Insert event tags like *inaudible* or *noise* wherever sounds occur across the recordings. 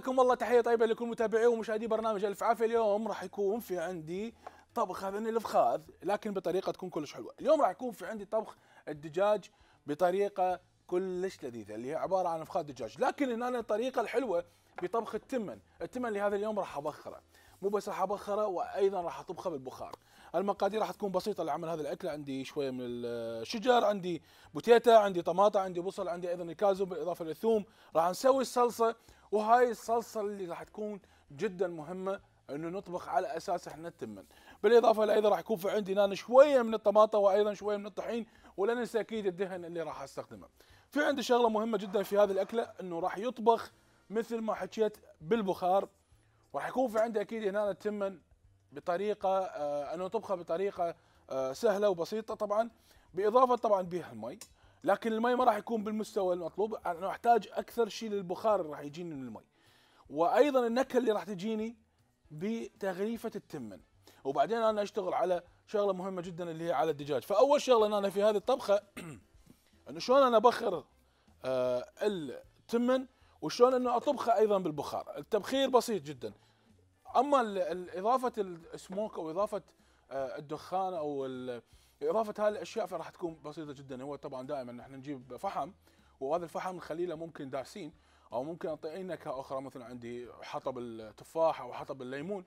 حياكم الله تحيه طيبه لكل متابعي ومشاهدي برنامج الف عافيه اليوم راح يكون في عندي طبخ هذا الفخاذ لكن بطريقه تكون كلش حلوه اليوم راح يكون في عندي طبخ الدجاج بطريقه كلش لذيذه اللي هي عباره عن فخاذ دجاج لكن هنا الطريقه الحلوه بطبخ التمن التمن لهذا اليوم راح ابخره مو بس راح ابخره وايضا راح اطبخه بالبخار المقادير راح تكون بسيطه لعمل هذه الاكله عندي شويه من الشجر عندي بوتيتا عندي طماطه عندي بصل عندي ايضا الكازو بالاضافه للثوم راح نسوي الصلصه وهاي الصلصه اللي راح تكون جدا مهمه انه نطبخ على اساس احنا التمن بالاضافه لايضا راح يكون في عندي نان شويه من الطماطه وايضا شويه من الطحين ولا ننسى اكيد الدهن اللي راح استخدمه في عندي شغله مهمه جدا في هذه الاكله انه راح يطبخ مثل ما حكيت بالبخار وراح يكون في عندي اكيد هنا التمن بطريقه آه انه طبخه بطريقه آه سهله وبسيطه طبعا باضافه طبعا بها المي لكن المي ما راح يكون بالمستوى المطلوب انا احتاج اكثر شيء للبخار اللي راح يجيني من المي وايضا النكهه اللي راح تجيني بتغليفه التمن وبعدين انا اشتغل على شغله مهمه جدا اللي هي على الدجاج فاول شغله ان انا في هذه الطبخه *clears throat* انه شلون انا ابخر آه التمن وشلون انه اطبخه ايضا بالبخار التبخير بسيط جدا اما اضافه السموك او اضافه آه، الدخان او اضافه هذه الاشياء فراح تكون بسيطه جدا هو طبعا دائما احنا نجيب فحم وهذا الفحم نخليه له ممكن داسين او ممكن أي نكهه اخرى مثلا عندي حطب التفاح او حطب الليمون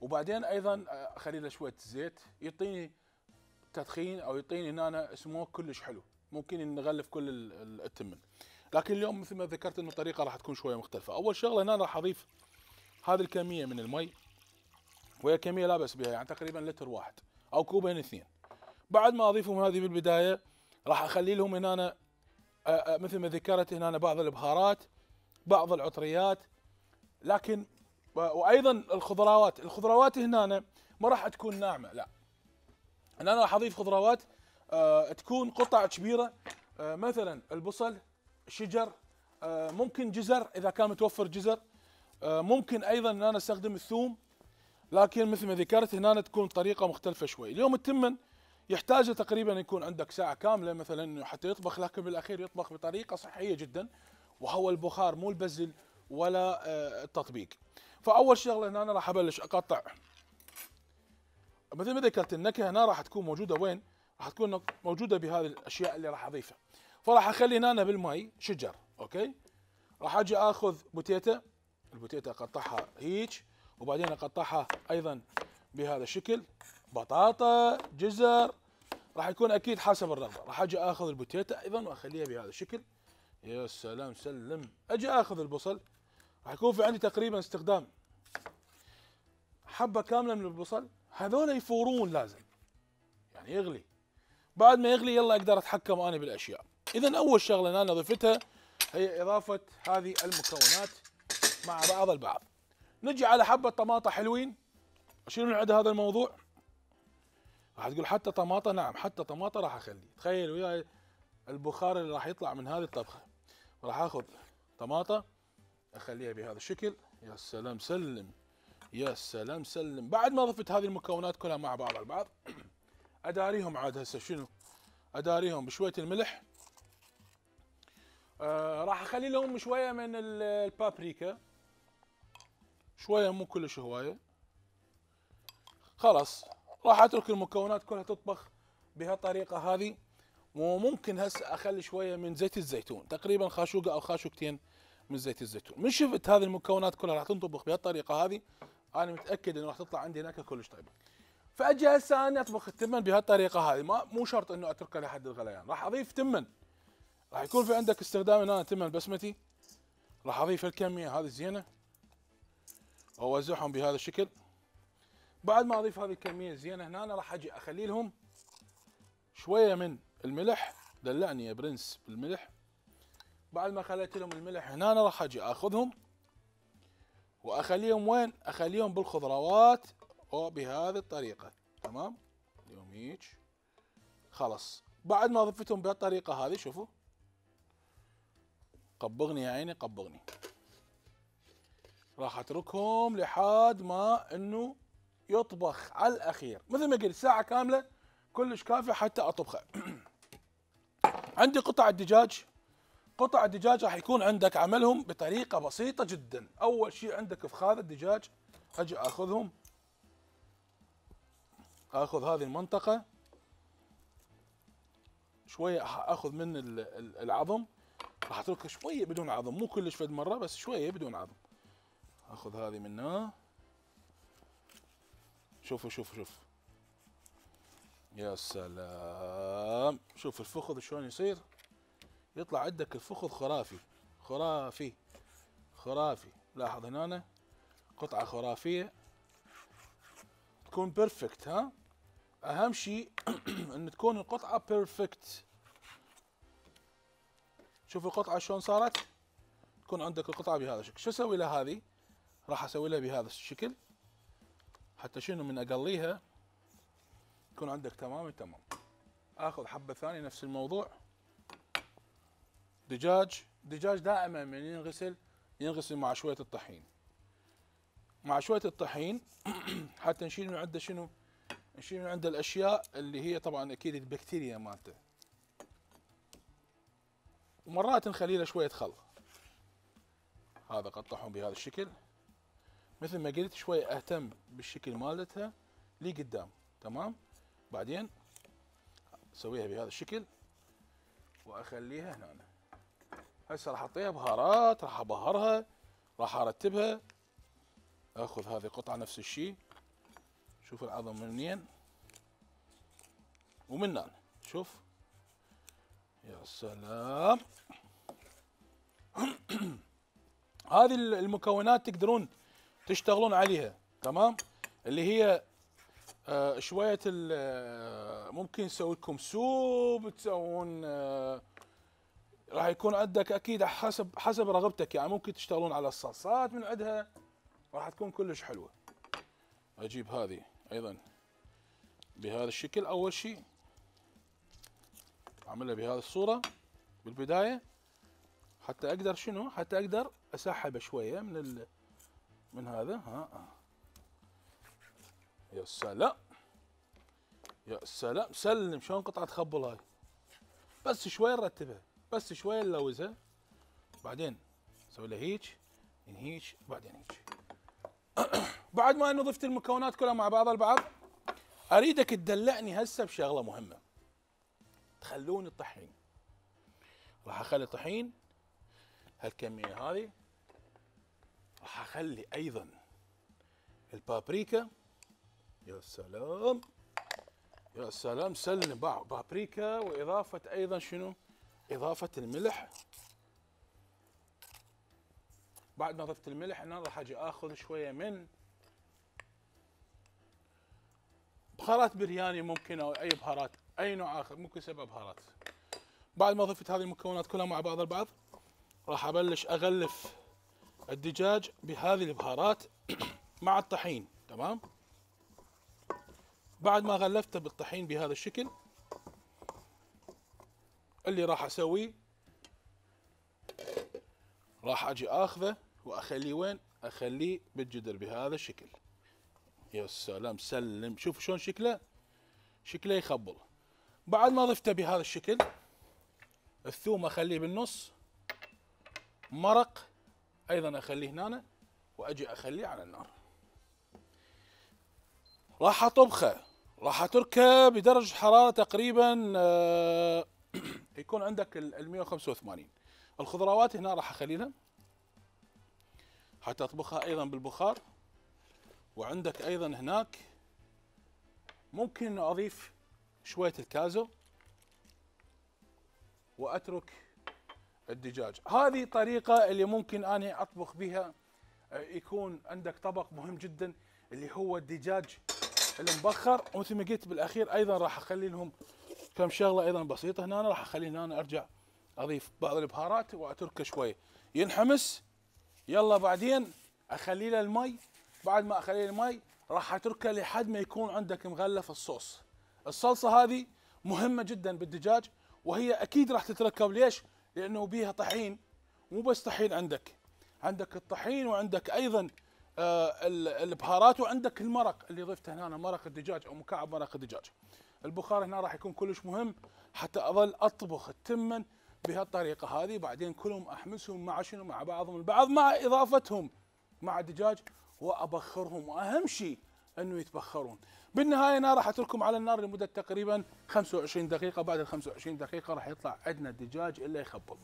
وبعدين ايضا اخلي آه، له شويه زيت يعطيني تدخين او يعطيني هنا سموك كلش حلو ممكن نغلف كل التمن لكن اليوم مثل ما ذكرت انه الطريقه راح تكون شويه مختلفه اول شغله هنا راح اضيف هذه الكميه من المي وهي كميه لا باس بها يعني تقريبا لتر واحد او كوبين اثنين بعد ما اضيفهم هذه بالبدايه راح اخلي لهم هنا أنا مثل ما ذكرت هنا أنا بعض البهارات بعض العطريات لكن وايضا الخضروات الخضروات هنا أنا ما راح تكون ناعمه لا هنا انا راح اضيف خضروات تكون قطع كبيره مثلا البصل شجر ممكن جزر اذا كان متوفر جزر ممكن ايضا ان انا استخدم الثوم لكن مثل ما ذكرت هنا تكون طريقه مختلفه شوي اليوم التمن يحتاج تقريبا يكون عندك ساعه كامله مثلا حتى يطبخ لكن بالاخير يطبخ بطريقه صحيه جدا وهو البخار مو البزل ولا آه، التطبيق فاول شغله هنا انا راح ابلش اقطع مثل ما ذكرت النكهه هنا راح تكون موجوده وين راح تكون موجوده بهذه الاشياء اللي راح اضيفها فراح اخلي هنا بالماي شجر اوكي راح اجي اخذ بوتيتا البوتيتا اقطعها هيك وبعدين اقطعها ايضا بهذا الشكل بطاطا جزر راح يكون اكيد حسب الرغبه راح اجي اخذ البوتيتا ايضا واخليها بهذا الشكل يا سلام سلم اجي اخذ البصل راح يكون في عندي تقريبا استخدام حبه كامله من البصل هذول يفورون لازم يعني يغلي بعد ما يغلي يلا اقدر اتحكم انا بالاشياء اذا اول شغله انا ضفتها هي اضافه هذه المكونات مع بعض البعض نجي على حبه طماطه حلوين شنو عند هذا الموضوع راح تقول حتى طماطة نعم حتى طماطة راح اخليه تخيل وياي البخار اللي راح يطلع من هذه الطبخة راح اخذ طماطة اخليها بهذا الشكل يا سلام سلم يا سلام سلم بعد ما ضفت هذه المكونات كلها مع بعض البعض *clears throat* اداريهم عاد هسه شنو اداريهم بشويه الملح آه راح اخلي لهم شويه من البابريكا شويه مو كلش هوايه خلاص راح اترك المكونات كلها تطبخ بهالطريقه هذه وممكن هسه اخلي شويه من زيت الزيتون تقريبا خاشوقه او خاشوقتين من زيت الزيتون من شفت هذه المكونات كلها راح تنطبخ بهالطريقه هذه انا متاكد انه راح تطلع عندي نكهه كلش طيبه فاجي هسه انا اطبخ التمن بهالطريقه هذه ما مو شرط انه اتركه لحد الغليان راح اضيف تمن راح يكون في عندك استخدام انا تمن بسمتي راح اضيف الكميه هذه الزينه واوزعهم بهذا الشكل بعد ما اضيف هذه الكميه الزينه هنا أنا راح اجي اخلي لهم شويه من الملح دلعني يا برنس بالملح بعد ما خليت لهم الملح هنا أنا راح اجي اخذهم واخليهم وين اخليهم بالخضروات وبهذه الطريقه تمام اليوم هيك خلاص بعد ما ضفتهم بهالطريقه هذه شوفوا قبغني يا عيني قبغني راح اتركهم لحد ما انه يطبخ على الاخير مثل ما قلت ساعه كامله كلش كافي حتى اطبخه *clears throat* عندي قطع الدجاج قطع الدجاج راح يكون عندك عملهم بطريقه بسيطه جدا اول شيء عندك فخاذ الدجاج اجي اخذهم اخذ هذه المنطقه شويه اخذ من العظم راح اتركه شويه بدون عظم مو كلش فد مره بس شويه بدون عظم اخذ هذه من هنا شوفوا شوفوا شوفوا يا سلام شوف الفخذ شلون يصير يطلع عندك الفخذ خرافي خرافي خرافي لاحظ هنا أنا. قطعة خرافية تكون بيرفكت ها أهم شيء *clears throat* أن تكون القطعة بيرفكت شوف القطعة شلون صارت تكون عندك القطعة بهذا الشكل شو أسوي لها هذه راح أسوي لها بهذا الشكل حتى شنو من اقليها يكون عندك تمام تمام اخذ حبه ثانيه نفس الموضوع دجاج دجاج دائما من ينغسل ينغسل مع شويه الطحين مع شويه الطحين *clears throat* حتى نشيل من عنده شنو نشيل من عنده الاشياء اللي هي طبعا اكيد البكتيريا مالته ومرات نخلي له شويه خل هذا قطعهم بهذا الشكل مثل ما قلت شوي اهتم بالشكل مالتها لقدام تمام بعدين اسويها بهذا الشكل واخليها هنا هسه راح اعطيها بهارات راح ابهرها راح ارتبها اخذ هذه قطعه نفس الشيء شوف العظم منين ومن هنا شوف يا سلام *clears throat* هذه المكونات تقدرون تشتغلون عليها تمام اللي هي آه شويه آه، ممكن تسوي لكم سوب تسوون آه راح يكون عندك اكيد حسب حسب رغبتك يعني ممكن تشتغلون على الصلصات من عندها راح تكون كلش حلوه اجيب هذه ايضا بهذا الشكل اول شيء اعملها بهذه الصوره بالبدايه حتى اقدر شنو حتى اقدر اسحب شويه من ال... من هذا ها يا سلام يا سلام سلم شلون قطعه خبل هاي بس شوي نرتبها بس شوي نلوزها بعدين نسوي لها هيك من هيك بعدين هيك *coughs* بعد ما انه ضفت المكونات كلها مع بعضها البعض اريدك تدلعني هسه بشغله مهمه تخلوني الطحين راح اخلي الطحين هالكميه هذه وهخلي ايضا البابريكا يا سلام يا سلام سلم بابريكا واضافه ايضا شنو اضافه الملح بعد ما ضفت الملح انا راح اجي اخذ شويه من بهارات برياني ممكن او اي بهارات اي نوع اخر ممكن سبع بهارات بعد ما ضفت هذه المكونات كلها مع بعض البعض راح ابلش اغلف الدجاج بهذه البهارات *coughs* مع الطحين تمام بعد ما غلفته بالطحين بهذا الشكل اللي راح اسويه راح اجي اخذه واخليه وين اخليه بالجدر بهذا الشكل يا سلام سلم شوف شلون شكله شكله يخبل بعد ما ضفته بهذا الشكل الثوم اخليه بالنص مرق ايضا اخليه هنا واجي اخليه على النار راح اطبخه راح اتركه بدرجه حراره تقريبا آه، *clears throat* يكون عندك ال 185 الخضروات هنا راح اخليها حتى اطبخها ايضا بالبخار وعندك ايضا هناك ممكن اضيف شويه الكازو واترك الدجاج هذه طريقة اللي ممكن أنا أطبخ بها آه، يكون عندك طبق مهم جدا اللي هو الدجاج المبخر ومثل ما قلت بالأخير أيضا راح أخلي لهم كم شغلة أيضا بسيطة هنا راح أخلي هنا أرجع أضيف بعض البهارات وأتركه شوية ينحمس يلا بعدين أخلي له المي بعد ما أخلي له المي راح أتركه لحد ما يكون عندك مغلف الصوص الصلصة هذه مهمة جدا بالدجاج وهي أكيد راح تتركب ليش؟ لانه بيها طحين مو بس طحين عندك عندك الطحين وعندك ايضا آه، البهارات وعندك المرق اللي ضفته هنا مرق الدجاج او مكعب مرق الدجاج البخار هنا راح يكون كلش مهم حتى اظل اطبخ التمن بهالطريقه هذه بعدين كلهم احمسهم مع شنو مع بعضهم البعض مع اضافتهم مع الدجاج وابخرهم واهم شيء انه يتبخرون بالنهايه انا راح اترككم على النار لمده تقريبا 25 دقيقه بعد ال 25 دقيقه راح يطلع عندنا الدجاج الا يخبط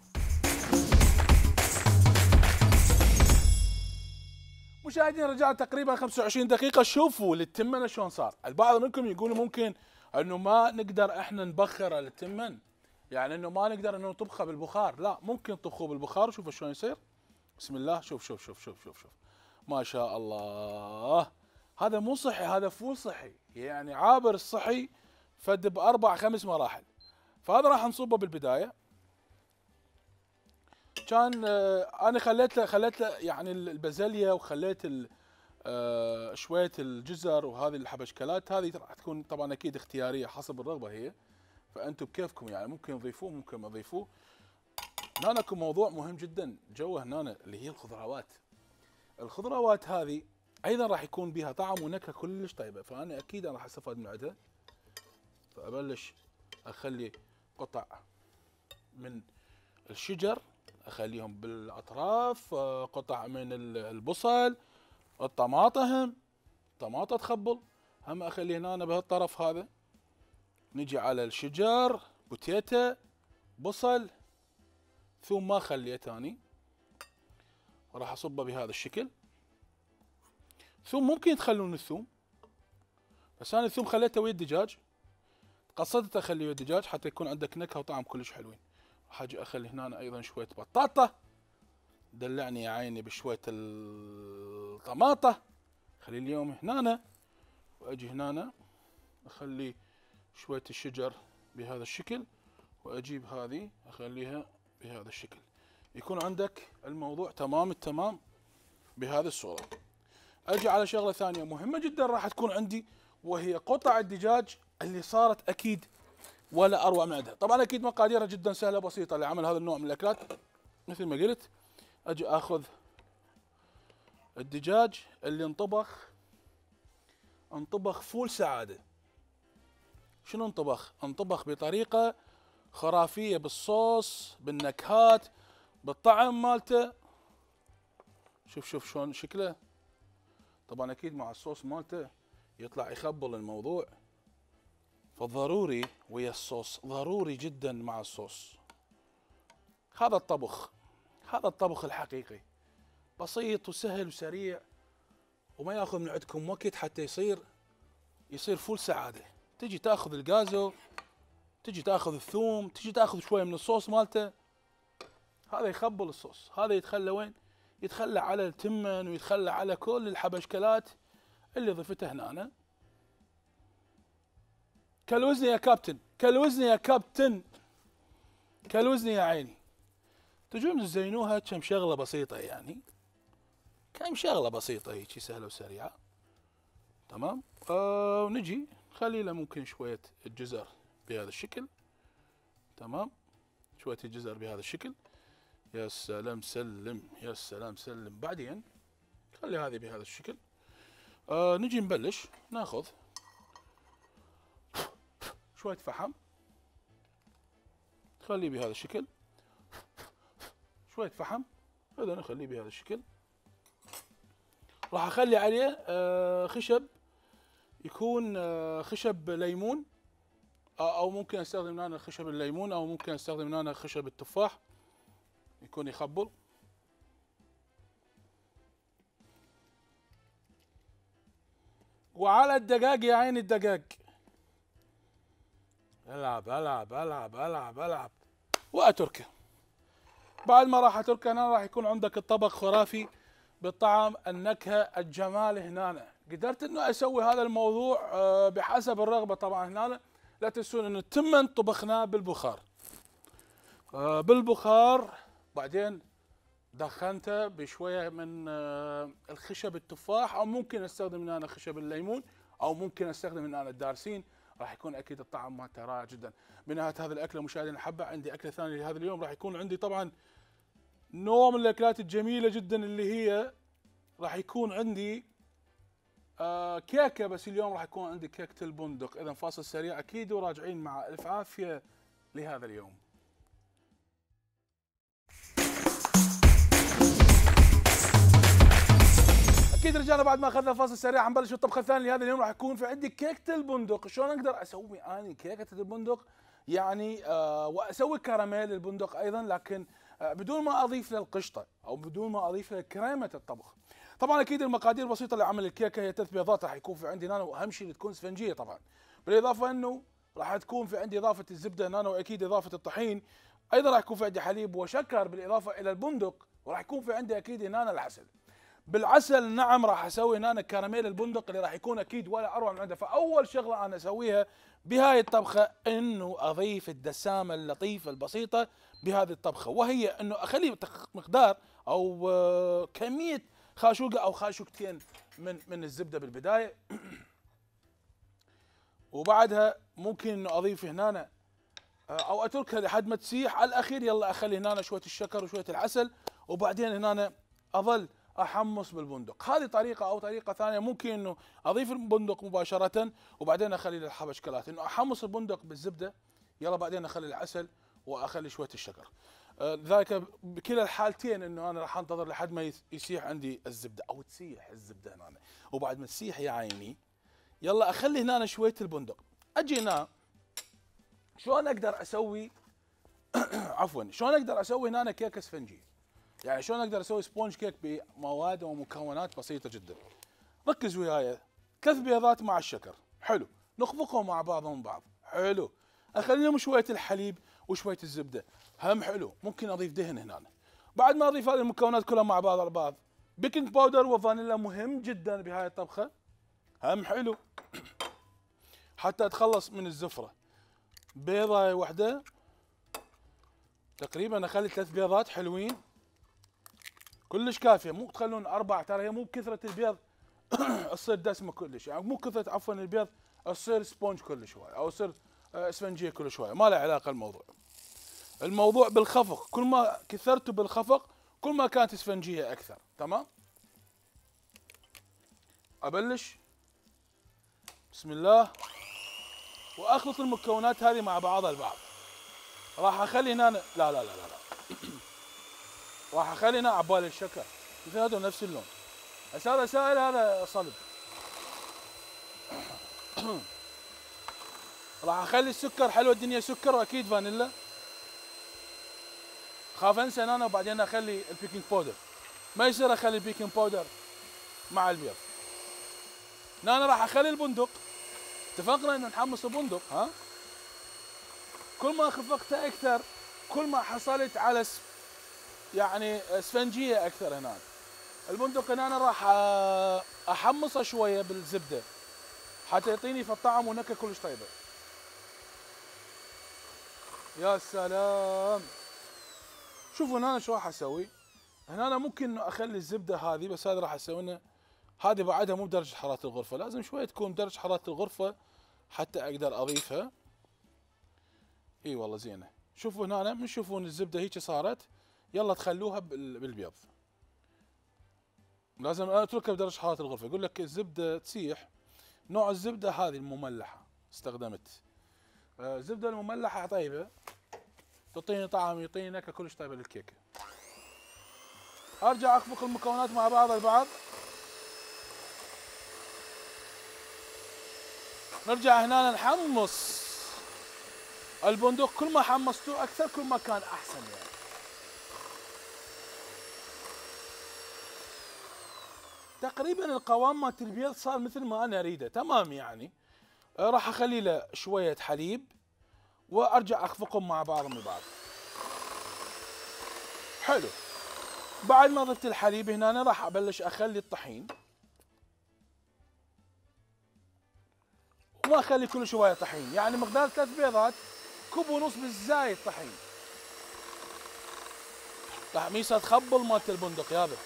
مشاهدينا رجعنا تقريبا 25 دقيقه شوفوا التمن شلون صار البعض منكم يقول ممكن انه ما نقدر احنا نبخره التمن يعني انه ما نقدر انه نطبخه بالبخار لا ممكن تطبخوه بالبخار شوفوا شلون يصير بسم الله شوف شوف شوف شوف شوف شوف ما شاء الله هذا مو صحي هذا فول صحي يعني عابر الصحي فد باربع خمس مراحل فهذا راح نصبه بالبدايه كان آه، انا خليت له خليت له يعني البازليا وخليت آه، شويه الجزر وهذه الحبشكلات هذه راح تكون طبعا اكيد اختياريه حسب الرغبه هي فانتم بكيفكم يعني ممكن تضيفوه ممكن ما تضيفوه هنا اكو موضوع مهم جدا جوه هنا اللي هي الخضروات الخضروات هذه ايضا راح يكون بها طعم ونكهه كلش طيبه فانا اكيد راح استفاد من عدها فابلش اخلي قطع من الشجر اخليهم بالاطراف قطع من البصل الطماطه هم طماطه تخبل هم اخلي هنا بهالطرف هذا نجي على الشجر بوتيتا بصل ثم ما خليه ثاني راح اصبه بهذا الشكل ثوم ممكن يتخلون الثوم بس انا الثوم خليته ويا الدجاج قصدت اخليه ويا الدجاج حتى يكون عندك نكهه وطعم كلش حلوين راح اجي اخلي هنا ايضا شويه بطاطا دلعني يا عيني بشويه الطماطه خلي اليوم هنا واجي هنا اخلي شويه الشجر بهذا الشكل واجيب هذه اخليها بهذا الشكل يكون عندك الموضوع تمام التمام بهذه الصوره اجي على شغله ثانيه مهمه جدا راح تكون عندي وهي قطع الدجاج اللي صارت اكيد ولا اروع من عندها طبعا اكيد مقاديرها جدا سهله بسيطه لعمل هذا النوع من الاكلات مثل ما قلت اجي اخذ الدجاج اللي انطبخ انطبخ فول سعاده شنو انطبخ انطبخ بطريقه خرافيه بالصوص بالنكهات بالطعم مالته شوف شوف شلون شكله طبعا اكيد مع الصوص مالته يطلع يخبل الموضوع فضروري ويا الصوص ضروري جدا مع الصوص هذا الطبخ هذا الطبخ الحقيقي بسيط وسهل وسريع وما ياخذ من عندكم وقت حتى يصير يصير فول سعاده تجي تاخذ الجازو تجي تاخذ الثوم تجي تاخذ شويه من الصوص مالته هذا يخبل الصوص هذا يتخلى وين يتخلى على التمن ويتخلى على كل الحبشكلات اللي ضفتها هنا كلوزني يا كابتن كلوزني يا كابتن كلوزني يا عيني تجون تزينوها كم شغله بسيطه يعني كم شغله بسيطه هيك سهله وسريعه تمام آه ونجي خلي له ممكن شويه الجزر بهذا الشكل تمام شويه الجزر بهذا الشكل يا سلام سلم يا سلام سلم بعدين خلي هذه بهذا الشكل آه نجي نبلش ناخذ شوية فحم خليه بهذا الشكل شوية فحم هذا نخليه بهذا الشكل راح اخلي عليه آه خشب يكون آه خشب ليمون آه، او ممكن استخدم هنا خشب الليمون او ممكن استخدم هنا خشب التفاح يكون يخبل وعلى الدجاج يا عين الدجاج العب العب العب العب العب واتركه بعد ما راح اتركه هنا راح يكون عندك الطبق خرافي بالطعم النكهه الجمال هنا قدرت انه اسوي هذا الموضوع آه، بحسب الرغبه طبعا هنا لا تنسون انه تمن طبخناه بالبخار آه، بالبخار بعدين دخنتها بشويه من آه، الخشب التفاح او ممكن استخدم من انا خشب الليمون او ممكن استخدم من انا الدارسين راح يكون اكيد الطعم مالته رائع جدا بنهايه هذه الاكله مشاهدينا الحبه عندي اكله ثانيه لهذا اليوم راح يكون عندي طبعا نوع من الاكلات الجميله جدا اللي هي راح يكون عندي آه كيكه بس اليوم راح يكون عندي كيكه البندق اذا فاصل سريع اكيد وراجعين مع الف عافيه لهذا اليوم اكيد رجعنا بعد ما اخذنا فاصل سريع بلش الطبخه الثانيه لهذا اليوم راح يكون في عندي كيكه البندق شلون اقدر اسوي اني كيكه البندق يعني آه واسوي كراميل البندق ايضا لكن آه بدون ما اضيف للقشطه او بدون ما اضيف لكريمه الطبخ طبعا اكيد المقادير بسيطه لعمل الكيكه هي ثلاث بيضات راح يكون في عندي نانو واهم شيء تكون اسفنجيه طبعا بالاضافه انه راح تكون في عندي اضافه الزبده نانو واكيد اضافه الطحين ايضا راح يكون في عندي حليب وشكر بالاضافه الى البندق وراح يكون في عندي اكيد نانا العسل بالعسل نعم راح اسوي هنا كراميل البندق اللي راح يكون اكيد ولا اروع من عنده فاول شغله انا اسويها بهاي الطبخه انه اضيف الدسامه اللطيفه البسيطه بهذه الطبخه وهي انه اخلي مقدار او آه، كميه خاشوقه او خاشوقتين من من الزبده بالبدايه *clears throat* وبعدها ممكن انه اضيف هنا آه، او اتركها لحد ما تسيح على الاخير يلا اخلي هنا شويه الشكر وشويه العسل وبعدين هنا اظل احمص بالبندق هذه طريقه او طريقه ثانيه ممكن انه اضيف البندق مباشره وبعدين اخلي الحبة كلات انه احمص البندق بالزبده يلا بعدين اخلي العسل واخلي شويه الشكر لذلك آه، ذلك بكلا الحالتين انه انا راح انتظر لحد ما يسيح عندي الزبده او تسيح الزبده هنا وبعد ما تسيح يا عيني يلا اخلي هنا شويه البندق اجي هنا شلون اقدر اسوي *coughs* عفوا شلون اقدر اسوي هنا كيكه اسفنجيه يعني شلون اقدر اسوي سبونج كيك بمواد ومكونات بسيطه جدا ركز وياي ثلاث بيضات مع الشكر حلو نخفقهم مع بعضهم بعض حلو اخليهم شويه الحليب وشويه الزبده هم حلو ممكن اضيف دهن هنا بعد ما اضيف هذه المكونات كلها مع بعض البعض بيكنج باودر وفانيلا مهم جدا بهاي الطبخه هم حلو حتى اتخلص من الزفره بيضه واحده تقريبا اخلي ثلاث بيضات حلوين كلش كافيه مو تخلون اربع ترى هي مو بكثره البيض تصير *coughs* دسمه كلش يعني مو كثره عفوا البيض تصير سبونج كلش شوي او تصير آه، اسفنجيه كلش شوي ما له علاقه الموضوع الموضوع بالخفق كل ما كثرته بالخفق كل ما كانت اسفنجيه اكثر تمام ابلش بسم الله واخلط المكونات هذه مع بعضها البعض راح اخلي هنا لا لا لا لا, لا. راح اخلي هنا عبال الشكل هذا نفس اللون هسه هذا سائل هذا صلب *coughs* راح اخلي السكر حلو الدنيا سكر واكيد فانيلا خاف انسى انا وبعدين اخلي البيكنج باودر ما يصير اخلي البيكنج باودر مع البيض انا راح اخلي البندق اتفقنا انه نحمص البندق ها كل ما خفقته اكثر كل ما حصلت على يعني اسفنجيه اكثر هناك البندق هنا أنا راح احمصه شويه بالزبده حتى يعطيني في الطعم ونكهه كلش طيبه يا سلام شوفوا هنا شو راح اسوي هنا أنا ممكن اخلي الزبده هذه بس هذه راح اسوي لنا هذه بعدها مو بدرجه حراره الغرفه لازم شويه تكون بدرجه حراره الغرفه حتى اقدر اضيفها اي والله زينه شوفوا هنا من تشوفون الزبده هيك صارت يلا تخلوها بالبيض لازم اتركها بدرجه حراره الغرفه يقول لك الزبده تسيح نوع الزبده هذه المملحه استخدمت آه، الزبده المملحه طيبه تعطيني طعم يعطيني نكهه كلش طيبه للكيكه ارجع اخفق المكونات مع بعض البعض نرجع هنا نحمص البندق كل ما حمصتوه اكثر كل ما كان احسن يعني تقريبا القوام مال البيض صار مثل ما انا اريده تمام يعني أه، راح اخلي له شويه حليب وارجع اخفقهم مع بعضهم البعض حلو بعد ما ضفت الحليب هنا أنا راح ابلش اخلي الطحين وما اخلي كل شويه طحين يعني مقدار ثلاث بيضات كوب ونص بالزايد طحين تحميصه تخبل مالت البندق يابا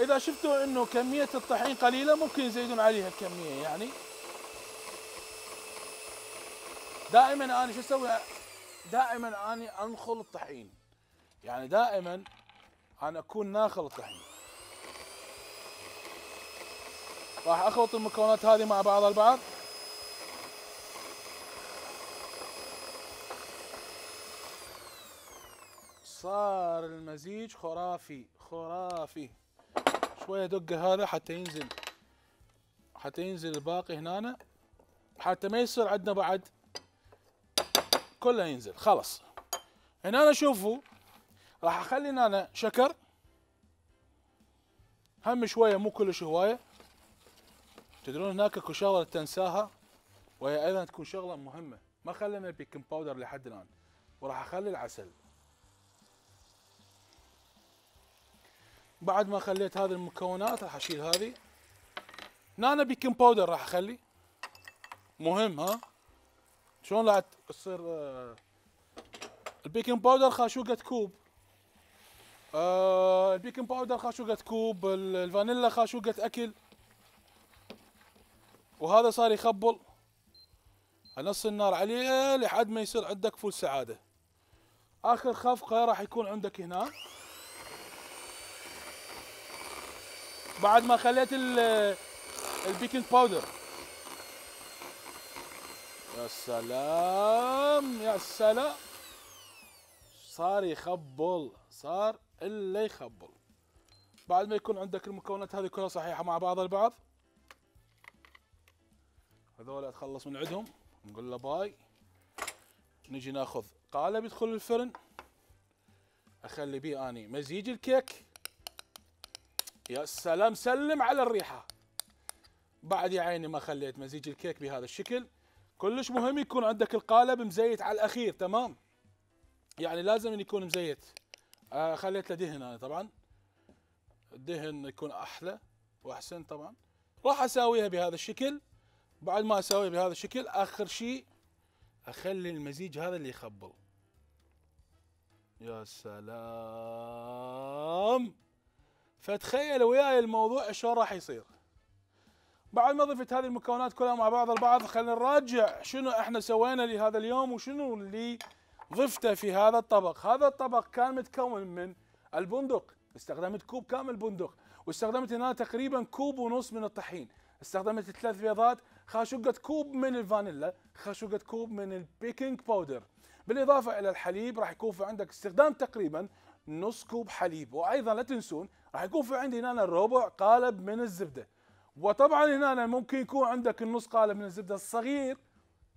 اذا شفتوا انه كميه الطحين قليله ممكن يزيدون عليها الكميه يعني دائما انا شو اسوي دائما انا انخل الطحين يعني دائما انا اكون ناخل الطحين راح اخلط المكونات هذه مع بعض البعض صار المزيج خرافي خرافي شويه دقه هذا حتى ينزل حتى ينزل الباقي هنا حتى ما يصير عندنا بعد كله ينزل خلاص هنا شوفوا راح اخلي هنا شكر هم شويه مو كلش هوايه تدرون هناك اكو شغله تنساها وهي ايضا تكون شغله مهمه ما خلينا البيكنج باودر لحد الان وراح اخلي العسل بعد ما خليت هذه المكونات راح اشيل هذه نانا بيكنج باودر راح اخلي مهم ها شلون راح تصير آه، البيكنج باودر خاشوقة كوب آه، البيكنج باودر خاشوقة كوب الفانيلا خاشوقة اكل وهذا صار يخبل انص النار عليه لحد ما يصير عندك فول سعاده اخر خفقه راح يكون عندك هنا بعد ما خليت البيكنج باودر يا سلام يا سلام صار يخبل صار الا يخبل بعد ما يكون عندك المكونات هذه كلها صحيحه مع بعض البعض هذول اتخلص من عندهم نقول له باي نجي ناخذ قالب يدخل الفرن اخلي بيه اني مزيج الكيك يا سلام سلم على الريحه بعد يا عيني ما خليت مزيج الكيك بهذا الشكل كلش مهم يكون عندك القالب مزيت على الاخير تمام يعني لازم أن يكون مزيت آه خليت له دهن انا طبعا الدهن يكون احلى واحسن طبعا راح اساويها بهذا الشكل بعد ما اساويها بهذا الشكل اخر شيء اخلي المزيج هذا اللي يخبل يا سلام فتخيل وياي الموضوع شلون راح يصير بعد ما ضفت هذه المكونات كلها مع بعض البعض خلينا نراجع شنو احنا سوينا لهذا اليوم وشنو اللي ضفته في هذا الطبق هذا الطبق كان متكون من البندق استخدمت كوب كامل بندق واستخدمت هنا تقريبا كوب ونص من الطحين استخدمت ثلاث بيضات خاشقة كوب من الفانيلا خاشقة كوب من البيكنج باودر بالإضافة إلى الحليب راح يكون في عندك استخدام تقريبا نص كوب حليب وايضا لا تنسون راح يكون في عندي هنا ربع قالب من الزبده وطبعا هنا ممكن يكون عندك النص قالب من الزبده الصغير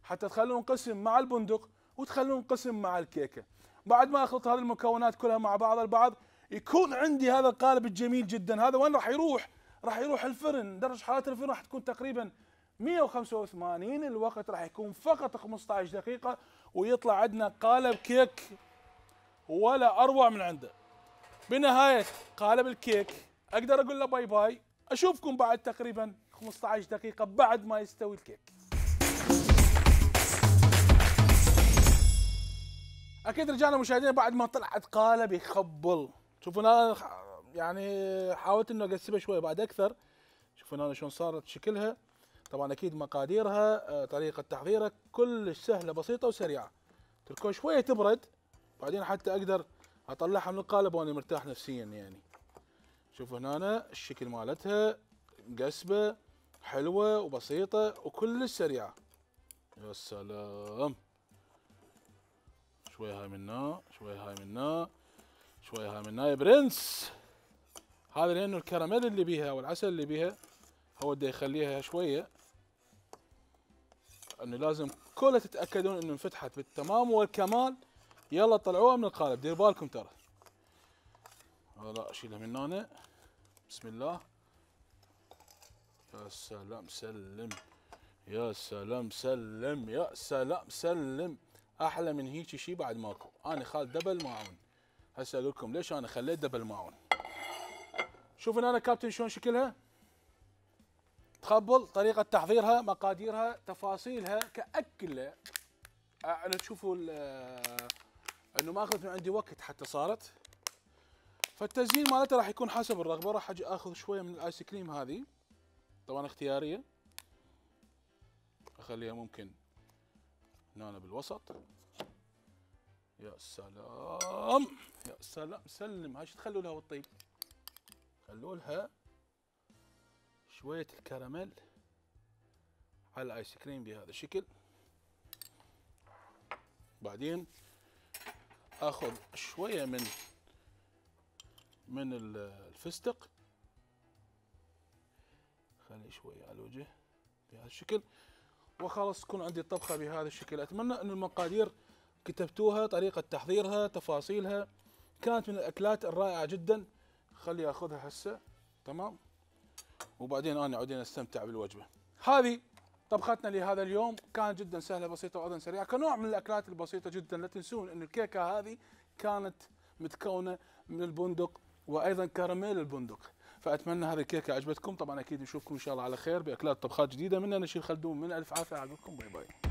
حتى تخلون قسم مع البندق وتخلون قسم مع الكيكه بعد ما اخلط هذه المكونات كلها مع بعض البعض يكون عندي هذا القالب الجميل جدا هذا وين راح يروح راح يروح الفرن درجه حراره الفرن راح تكون تقريبا 185 الوقت راح يكون فقط 15 دقيقه ويطلع عندنا قالب كيك ولا اروع من عنده بنهايه قالب الكيك اقدر اقول له باي باي اشوفكم بعد تقريبا 15 دقيقه بعد ما يستوي الكيك اكيد رجعنا مشاهدينا بعد ما طلعت قالب يخبل شوفوا انا يعني حاولت انه اقسمها شويه بعد اكثر شوفوا انا شلون صارت شكلها طبعا اكيد مقاديرها آه، طريقه تحضيرها كلش سهله بسيطه وسريعه تركوها شويه تبرد بعدين حتى اقدر اطلعها من القالب وانا مرتاح نفسيا يعني شوف هنا أنا الشكل مالتها مقسبه حلوه وبسيطه وكلش سريعه يا سلام شوي هاي منا شوي هاي منا شوي هاي منا يا برنس هذا لانه الكراميل اللي بيها والعسل اللي بيها هو بده يخليها شويه انه لازم كلها تتاكدون انه انفتحت بالتمام والكمال يلا طلعوها من القالب دير بالكم ترى هلا اشيلها من هنا بسم الله يا سلام سلم يا سلام سلم يا سلام سلم احلى من هيك شيء بعد ماكو انا خال دبل ماعون هسه اقول لكم ليش انا خليت دبل ماعون شوفوا هنا كابتن شلون شكلها تخبل طريقه تحضيرها مقاديرها تفاصيلها كاكله تشوفوا انه ما اخذت من عندي وقت حتى صارت فالتزيين مالتها راح يكون حسب الرغبه راح اجي اخذ شويه من الايس كريم هذه طبعا اختياريه اخليها ممكن هنا بالوسط يا سلام يا سلام سلم هاي شو تخلوا لها والطيب خلوا لها شويه الكراميل على الايس كريم بهذا الشكل بعدين اخذ شويه من من الفستق خليه شويه على الوجه بهذا الشكل وخلاص تكون عندي الطبخه بهذا الشكل اتمنى ان المقادير كتبتوها طريقه تحضيرها تفاصيلها كانت من الاكلات الرائعه جدا خلي اخذها هسه تمام وبعدين انا عدين استمتع بالوجبه هذه طبختنا لهذا اليوم كانت جدا سهله بسيطه وايضا سريعه كنوع من الاكلات البسيطه جدا لا تنسون ان الكيكه هذه كانت متكونه من البندق وايضا كراميل البندق فاتمنى هذه الكيكه عجبتكم طبعا اكيد نشوفكم ان شاء الله على خير باكلات طبخات جديده مننا نشيل خلدون من الف عافيه عليكم باي باي